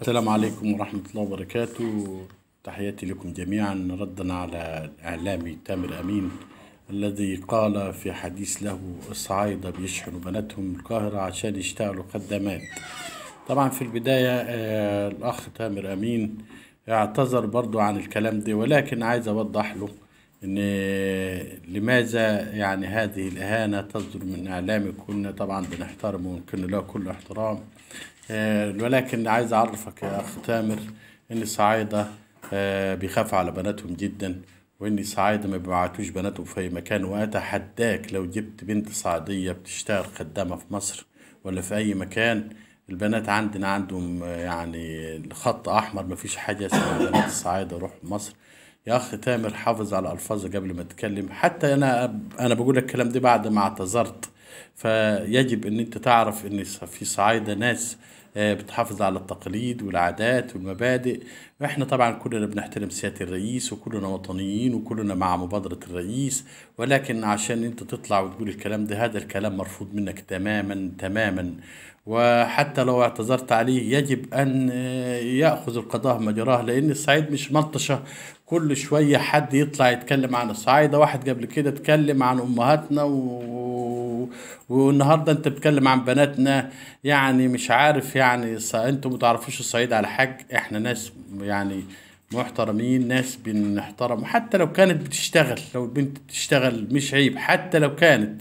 السلام عليكم ورحمة الله وبركاته تحياتي لكم جميعا ردا على الإعلامي تامر أمين الذي قال في حديث له الصعايدة بيشحنوا بناتهم القاهرة عشان يشتغلوا خدامات طبعا في البداية آه، الأخ تامر أمين اعتذر برضو عن الكلام ده ولكن عايز أوضح له ان آه، لماذا يعني هذه الاهانه تصدر من اعلامي كنا طبعا بنحترمه وكنا له كل احترام آه، ولكن عايز اعرفك يا اخ تامر ان الصعايده بيخافوا على بناتهم جدا وان الصعايده ما بيبعتوش بناتهم في اي مكان واتحداك لو جبت بنت صعيديه بتشتغل خدامه في مصر ولا في اي مكان البنات عندنا عندهم آه، يعني الخط احمر ما فيش حاجه اسمها بنات الصعايده روح مصر يا اخ تامر حافظ على الفاظه قبل ما تتكلم حتى انا انا بقول لك الكلام ده بعد ما اعتذرت فيجب ان انت تعرف ان في صعايده ناس آه، بتحافظ على التقاليد والعادات والمبادئ احنا طبعا كلنا بنحترم سياده الرئيس وكلنا وطنيين وكلنا مع مبادره الرئيس ولكن عشان انت تطلع وتقول الكلام ده هذا الكلام مرفوض منك تماما تماما وحتى لو اعتذرت عليه يجب أن آه، يأخذ القضاء مجراه لأن الصعيد مش ملطشة كل شوية حد يطلع يتكلم عن الصعايدة واحد قبل كده اتكلم عن أمهاتنا و... والنهاردة انت بتتكلم عن بناتنا يعني مش عارف يعني انتوا متعرفوش الصعيد على حاج احنا ناس يعني محترمين ناس بنحترم حتى لو كانت بتشتغل لو البنت بتشتغل مش عيب حتى لو كانت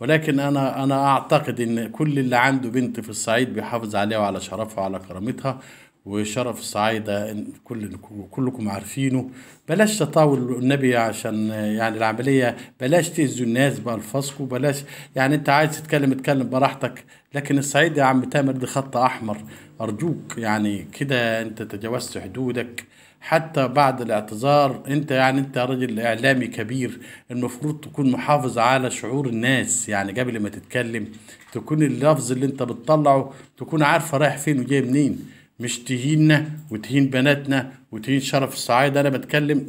ولكن انا انا اعتقد ان كل اللي عنده بنت في الصعيد بيحافظ عليها وعلى شرفها وعلى كرامتها وشرف الصعايدة كل كلكم عارفينه بلاش تطاول النبي عشان يعني العملية بلاش تأذوا الناس بألفاظكم بلاش يعني أنت عايز تتكلم اتكلم براحتك لكن الصعيد يا عم تامر دي خط أحمر أرجوك يعني كده أنت تجاوزت حدودك حتى بعد الاعتذار انت يعني انت راجل اعلامي كبير المفروض تكون محافظ على شعور الناس يعني قبل ما تتكلم تكون اللفظ اللي انت بتطلعه تكون عارفه رايح فين وجاي منين مش تهيننا وتهين بناتنا وتهين شرف الصعيد أنا بتكلم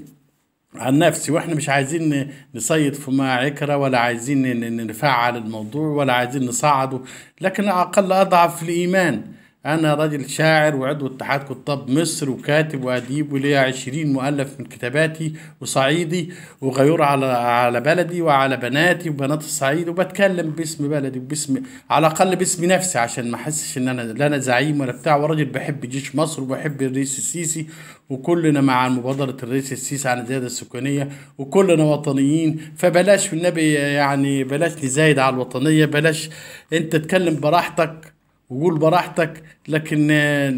عن نفسي واحنا مش عايزين نصيد في معكرة ولا عايزين نفعل الموضوع ولا عايزين نصعده لكن على الأقل أضعف الإيمان أنا رجل شاعر وعضو اتحاد كتاب مصر وكاتب وأديب ولي عشرين مؤلف من كتاباتي وصعيدي وغيور على على بلدي وعلى بناتي وبنات الصعيد وبتكلم باسم بلدي وباسم على الأقل باسم نفسي عشان ما أحسش إن أنا لا أنا زعيم ولا بتاع وراجل بحب جيش مصر وبحب الرئيس السيسي وكلنا مع مبادرة الرئيس السيسي عن الزيادة السكانية وكلنا وطنيين فبلاش والنبي يعني بلاش نزايد على الوطنية بلاش أنت تتكلم براحتك وقول براحتك لكن آه،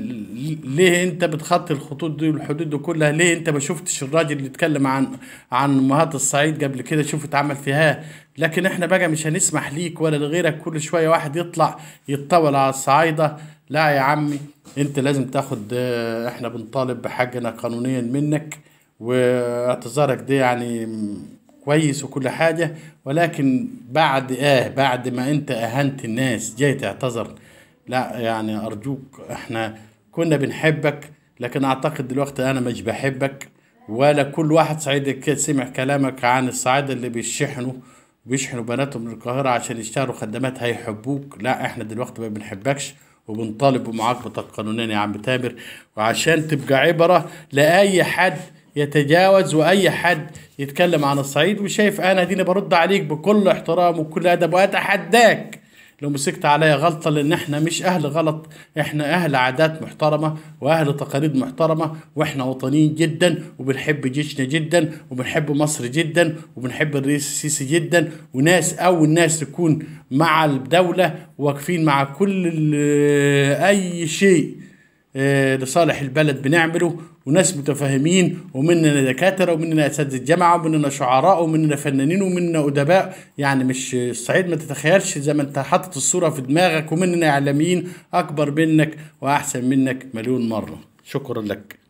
ليه انت بتخطي الخطوط دي والحدود دي كلها ليه انت ما شفتش الراجل اللي اتكلم عن عن امهات الصعيد قبل كده شوف اتعمل فيها لكن احنا بقى مش هنسمح ليك ولا لغيرك كل شويه واحد يطلع يتطاول على الصعايده لا يا عمي انت لازم تاخد آه، احنا بنطالب بحقنا قانونيا منك واعتذارك ده يعني كويس وكل حاجه ولكن بعد اه بعد ما انت اهنت الناس جاي تعتذر لا يعني أرجوك إحنا كنا بنحبك لكن أعتقد دلوقتي أنا مش بحبك ولا كل واحد صعيدي سمع كلامك عن الصعايدة اللي بيشحنوا بيشحنوا بناتهم من القاهرة عشان يشتغلوا خدامات هيحبوك لا احنا دلوقتي ما بنحبكش وبنطالب بمعاقبة قانونيا يا عم تامر وعشان تبقى عبرة لأي حد يتجاوز وأي حد يتكلم عن الصعيد وشايف أنا ديني برد عليك بكل احترام وكل أدب وأتحداك لو مسكت عليا غلطه لان احنا مش اهل غلط احنا اهل عادات محترمه واهل تقاليد محترمه واحنا وطنيين جدا وبنحب جيشنا جدا وبنحب مصر جدا وبنحب الرئيس السيسي جدا وناس اول ناس تكون مع الدوله واقفين مع كل اي شيء آه، لصالح البلد بنعمله وناس متفاهمين ومننا دكاترة ومننا أساتذة جامعة ومننا شعراء ومننا فنانين ومننا أدباء يعني مش الصعيد ما تتخيلش زي ما أنت حاطط الصورة في دماغك ومننا إعلاميين أكبر منك وأحسن منك مليون مرة شكرا لك